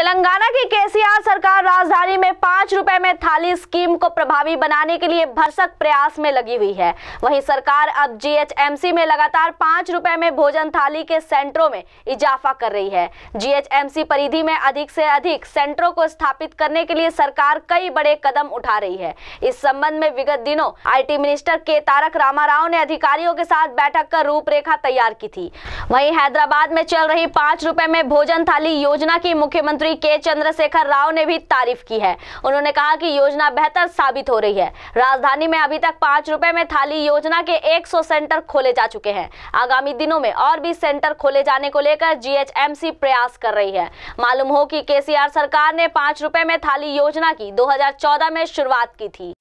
तेलंगाना की केसीआर सरकार राजधानी में पांच रुपए में थाली स्कीम को प्रभावी बनाने के लिए भरसक प्रयास में लगी हुई है वहीं सरकार अब जीएचएमसी में लगातार पांच रुपए में भोजन थाली के सेंटरों में इजाफा कर रही है जीएचएमसी परिधि में अधिक से अधिक सेंटरों को स्थापित करने के लिए सरकार कई बड़े कदम उठा रही है इस संबंध में विगत दिनों आई मिनिस्टर के तारक रामाराव ने अधिकारियों के साथ बैठक कर रूपरेखा तैयार की थी वही हैदराबाद में चल रही पांच रुपए में भोजन थाली योजना की मुख्यमंत्री मंत्री के चंद्रशेखर राव ने भी तारीफ की है उन्होंने कहा कि योजना बेहतर साबित हो रही है राजधानी में अभी तक पांच रुपए में थाली योजना के 100 सेंटर खोले जा चुके हैं आगामी दिनों में और भी सेंटर खोले जाने को लेकर जीएचएमसी प्रयास कर रही है मालूम हो कि केसीआर सरकार ने पांच रुपए में थाली योजना की दो में शुरुआत की थी